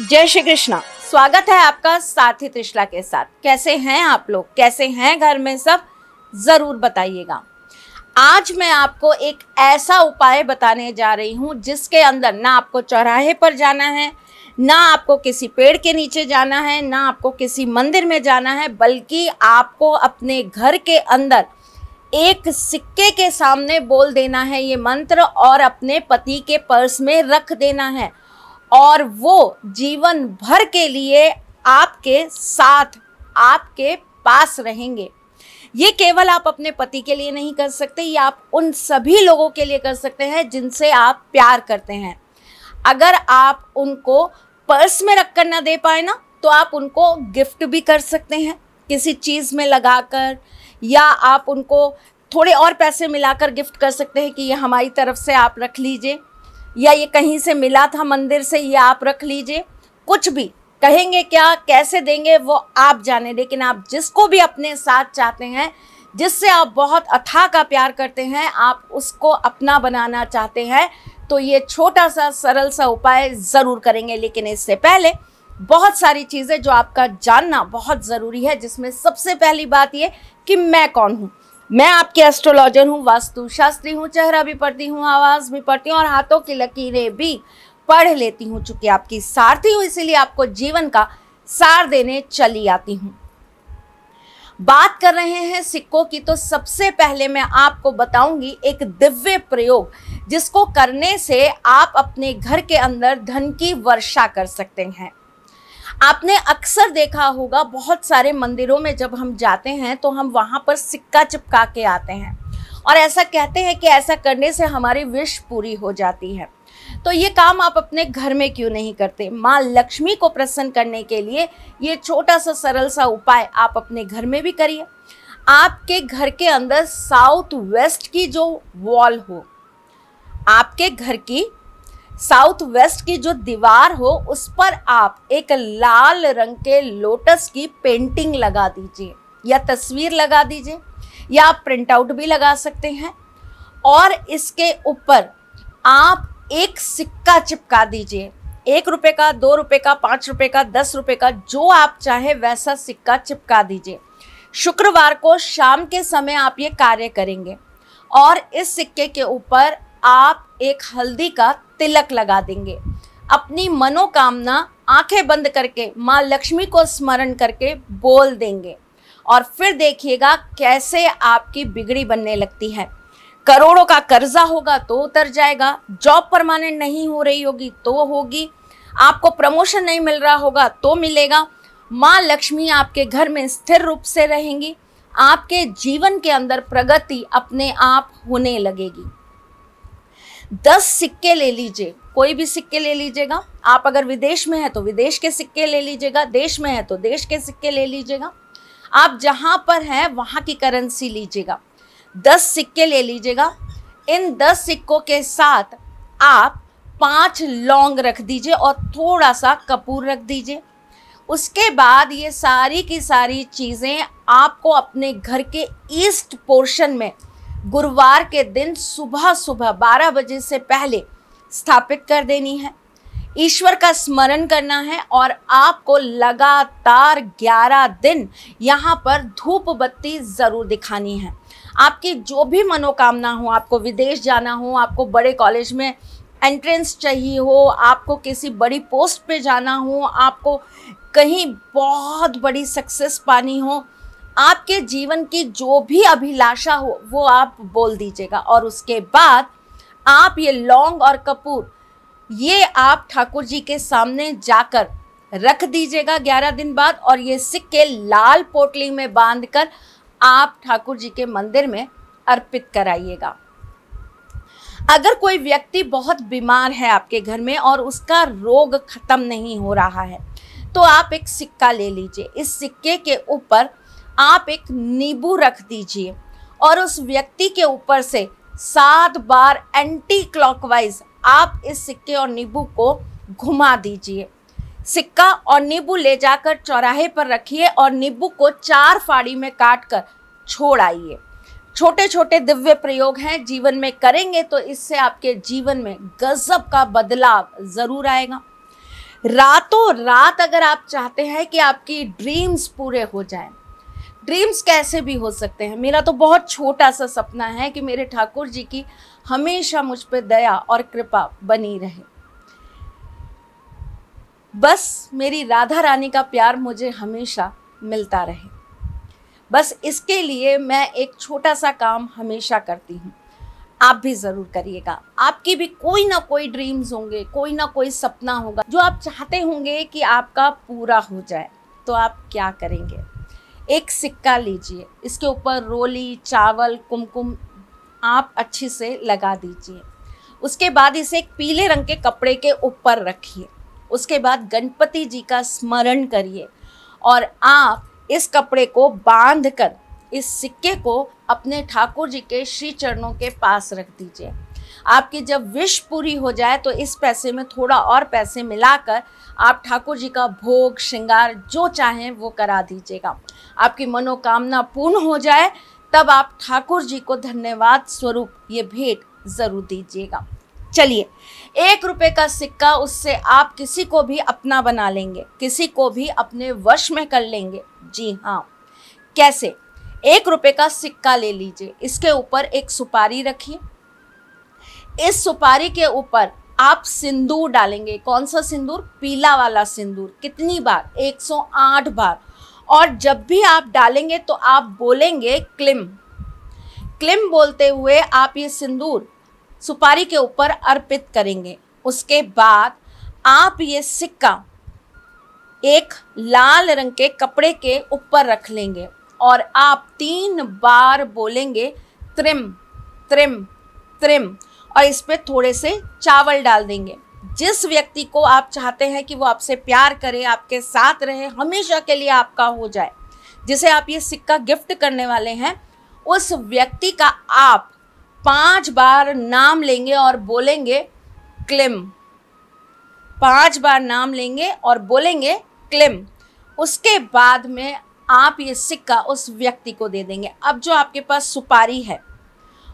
जय श्री कृष्णा स्वागत है आपका साथी त्रिशला के साथ कैसे हैं आप लोग कैसे हैं घर में सब ज़रूर बताइएगा आज मैं आपको एक ऐसा उपाय बताने जा रही हूँ जिसके अंदर ना आपको चौराहे पर जाना है ना आपको किसी पेड़ के नीचे जाना है ना आपको किसी मंदिर में जाना है बल्कि आपको अपने घर के अंदर एक सिक्के के सामने बोल देना है ये मंत्र और अपने पति के पर्स में रख देना है और वो जीवन भर के लिए आपके साथ आपके पास रहेंगे ये केवल आप अपने पति के लिए नहीं कर सकते ये आप उन सभी लोगों के लिए कर सकते हैं जिनसे आप प्यार करते हैं अगर आप उनको पर्स में रख कर ना दे पाए ना तो आप उनको गिफ्ट भी कर सकते हैं किसी चीज़ में लगाकर या आप उनको थोड़े और पैसे मिलाकर गिफ्ट कर सकते हैं कि ये हमारी तरफ से आप रख लीजिए या ये कहीं से मिला था मंदिर से ये आप रख लीजिए कुछ भी कहेंगे क्या कैसे देंगे वो आप जाने लेकिन आप जिसको भी अपने साथ चाहते हैं जिससे आप बहुत अथाह का प्यार करते हैं आप उसको अपना बनाना चाहते हैं तो ये छोटा सा सरल सा उपाय ज़रूर करेंगे लेकिन इससे पहले बहुत सारी चीज़ें जो आपका जानना बहुत ज़रूरी है जिसमें सबसे पहली बात ये कि मैं कौन हूँ मैं आपके एस्ट्रोलॉजर हूँ वास्तु शास्त्री हूँ चेहरा भी पढ़ती हूँ आवाज़ भी पढ़ती हूँ और हाथों की लकीरें भी पढ़ लेती हूँ चूंकि आपकी सारथी हूँ इसीलिए आपको जीवन का सार देने चली आती हूँ बात कर रहे हैं सिक्कों की तो सबसे पहले मैं आपको बताऊंगी एक दिव्य प्रयोग जिसको करने से आप अपने घर के अंदर धन की वर्षा कर सकते हैं आपने अक्सर देखा होगा बहुत सारे मंदिरों में जब हम जाते हैं तो हम वहाँ पर सिक्का चिपका के आते हैं और ऐसा कहते हैं कि ऐसा करने से हमारी विश पूरी हो जाती है तो ये काम आप अपने घर में क्यों नहीं करते माँ लक्ष्मी को प्रसन्न करने के लिए ये छोटा सा सरल सा उपाय आप अपने घर में भी करिए आपके घर के अंदर साउथ वेस्ट की जो वॉल हो आपके घर की साउथ वेस्ट की जो दीवार हो उस पर आप एक लाल रंग के लोटस की पेंटिंग लगा दीजिए या तस्वीर लगा दीजिए या आप प्रिंट आउट भी लगा सकते हैं और इसके ऊपर आप एक सिक्का चिपका दीजिए एक रुपये का दो रुपये का पाँच रुपये का दस रुपये का जो आप चाहे वैसा सिक्का चिपका दीजिए शुक्रवार को शाम के समय आप ये कार्य करेंगे और इस सिक्के के ऊपर आप एक हल्दी का तिलक लगा देंगे अपनी मनोकामना आंखें बंद करके माँ लक्ष्मी को स्मरण करके बोल देंगे और फिर देखिएगा कैसे आपकी बिगड़ी बनने लगती है करोड़ों का कर्जा होगा तो उतर जाएगा जॉब परमानेंट नहीं हो रही होगी तो होगी आपको प्रमोशन नहीं मिल रहा होगा तो मिलेगा माँ लक्ष्मी आपके घर में स्थिर रूप से रहेंगी आपके जीवन के अंदर प्रगति अपने आप होने लगेगी दस सिक्के ले लीजिए कोई भी सिक्के ले लीजिएगा आप अगर विदेश में है तो विदेश के सिक्के ले लीजिएगा देश में है तो देश के सिक्के ले लीजिएगा आप जहाँ पर हैं वहाँ की करेंसी लीजिएगा दस सिक्के ले लीजिएगा इन दस सिक्कों के साथ आप पांच लौंग रख दीजिए और थोड़ा सा कपूर रख दीजिए उसके बाद ये सारी की सारी चीज़ें आपको अपने घर के ईस्ट पोर्शन में गुरुवार के दिन सुबह सुबह 12 बजे से पहले स्थापित कर देनी है ईश्वर का स्मरण करना है और आपको लगातार 11 दिन यहाँ पर धूप बत्ती ज़रूर दिखानी है आपकी जो भी मनोकामना हो आपको विदेश जाना हो आपको बड़े कॉलेज में एंट्रेंस चाहिए हो आपको किसी बड़ी पोस्ट पे जाना हो आपको कहीं बहुत बड़ी सक्सेस पानी हो आपके जीवन की जो भी अभिलाषा हो वो आप बोल दीजिएगा और उसके बाद आप ये लौंग और कपूर ये आप ठाकुर जी के सामने जाकर रख दीजिएगा ग्यारह दिन बाद और ये सिक्के लाल पोटली में बांधकर आप ठाकुर जी के मंदिर में अर्पित कराइएगा अगर कोई व्यक्ति बहुत बीमार है आपके घर में और उसका रोग खत्म नहीं हो रहा है तो आप एक सिक्का ले लीजिए इस सिक्के के ऊपर आप एक नींबू रख दीजिए और उस व्यक्ति के ऊपर से सात बार एंटी क्लॉकवाइज आप इस सिक्के और नींबू को घुमा दीजिए सिक्का और नींबू ले जाकर चौराहे पर रखिए और नींबू को चार फाड़ी में काट कर छोड़ आइए छोटे छोटे दिव्य प्रयोग हैं जीवन में करेंगे तो इससे आपके जीवन में गजब का बदलाव ज़रूर आएगा रातों रात अगर आप चाहते हैं कि आपकी ड्रीम्स पूरे हो जाएं ड्रीम्स कैसे भी हो सकते हैं मेरा तो बहुत छोटा सा सपना है कि मेरे ठाकुर जी की हमेशा मुझ पर दया और कृपा बनी रहे बस मेरी राधा रानी का प्यार मुझे हमेशा मिलता रहे बस इसके लिए मैं एक छोटा सा काम हमेशा करती हूँ आप भी ज़रूर करिएगा आपकी भी कोई ना कोई ड्रीम्स होंगे कोई ना कोई सपना होगा जो आप चाहते होंगे कि आपका पूरा हो जाए तो आप क्या करेंगे एक सिक्का लीजिए इसके ऊपर रोली चावल कुमकुम आप अच्छे से लगा दीजिए उसके बाद इसे एक पीले रंग के कपड़े के ऊपर रखिए उसके बाद गणपति जी का स्मरण करिए और आप इस कपड़े को बांध कर इस सिक्के को अपने ठाकुर जी के श्री चरणों के पास रख दीजिए आपकी जब विश पूरी हो जाए तो इस पैसे में थोड़ा और पैसे मिलाकर आप ठाकुर जी का भोग श्रृंगार जो चाहें वो करा दीजिएगा आपकी मनोकामना पूर्ण हो जाए तब आप ठाकुर जी को धन्यवाद स्वरूप ये भेंट ज़रूर दीजिएगा चलिए एक रुपए का सिक्का उससे आप किसी को भी अपना बना लेंगे किसी को भी अपने वश में कर लेंगे जी हाँ कैसे एक रुपए का सिक्का ले लीजिए इसके ऊपर एक सुपारी रखिए इस सुपारी के ऊपर आप सिंदूर डालेंगे कौन सा सिंदूर पीला वाला सिंदूर कितनी बार 108 बार और जब भी आप डालेंगे तो आप बोलेंगे क्लिम क्लिम बोलते हुए आप ये सिंदूर सुपारी के ऊपर अर्पित करेंगे उसके बाद आप ये सिक्का एक लाल रंग के कपड़े के ऊपर रख लेंगे और आप तीन बार बोलेंगे त्रिम त्रिम त्रिम और पर थोड़े से चावल डाल देंगे जिस व्यक्ति को आप चाहते हैं कि वो आपसे प्यार करे आपके साथ रहे हमेशा के लिए आपका हो जाए जिसे आप ये सिक्का गिफ्ट करने वाले हैं उस व्यक्ति का आप पांच बार नाम लेंगे और बोलेंगे क्लिम पांच बार नाम लेंगे और बोलेंगे क्लिम उसके बाद में आप ये सिक्का उस व्यक्ति को दे देंगे अब जो आपके पास सुपारी है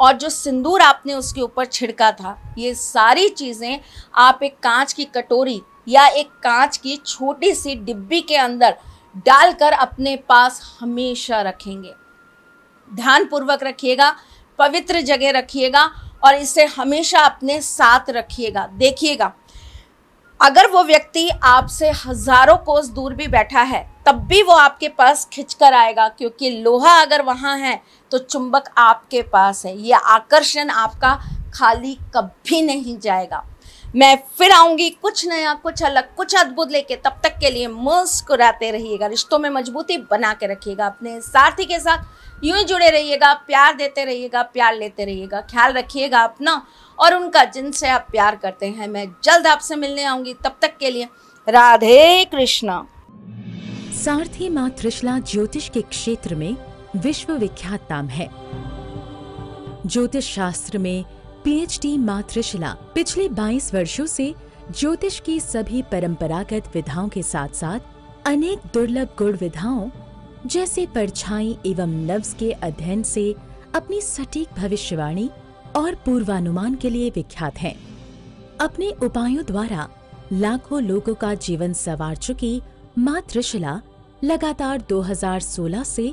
और जो सिंदूर आपने उसके ऊपर छिड़का था ये सारी चीज़ें आप एक कांच की कटोरी या एक कांच की छोटी सी डिब्बी के अंदर डालकर अपने पास हमेशा रखेंगे ध्यानपूर्वक रखिएगा पवित्र जगह रखिएगा और इसे हमेशा अपने साथ रखिएगा देखिएगा अगर वो व्यक्ति आपसे हजारों कोस दूर भी बैठा है तब भी वो आपके पास खिंचकर आएगा क्योंकि लोहा अगर वहाँ है तो चुंबक आपके पास है ये आकर्षण आपका खाली कभी नहीं जाएगा मैं फिर आऊंगी कुछ नया कुछ अलग कुछ अद्भुत लेके तब तक के लिए मुस्कुराते रहिएगा रिश्तों में मजबूती बना के रखिएगा अपने साथी के साथ यूं ही जुड़े रहिएगा प्यार देते रहिएगा प्यार लेते रहिएगा ख्याल रखिएगा अपना और उनका जिनसे आप प्यार करते हैं मैं जल्द आपसे मिलने आऊंगी तब तक के लिए राधे कृष्णा सारथी माँ त्रिशला ज्योतिष के क्षेत्र में विश्व विख्यात नाम है ज्योतिष शास्त्र में पीएचडी मातृशिला पिछले 22 वर्षों से ज्योतिष की सभी परंपरागत विधाओं के साथ साथ अनेक दुर्लभ गुण विधाओं जैसे परछाई एवं लव्स के अध्ययन से अपनी सटीक भविष्यवाणी और पूर्वानुमान के लिए विख्यात हैं। अपने उपायों द्वारा लाखों लोगों का जीवन सवार चुकी मातृशिला लगातार 2016 से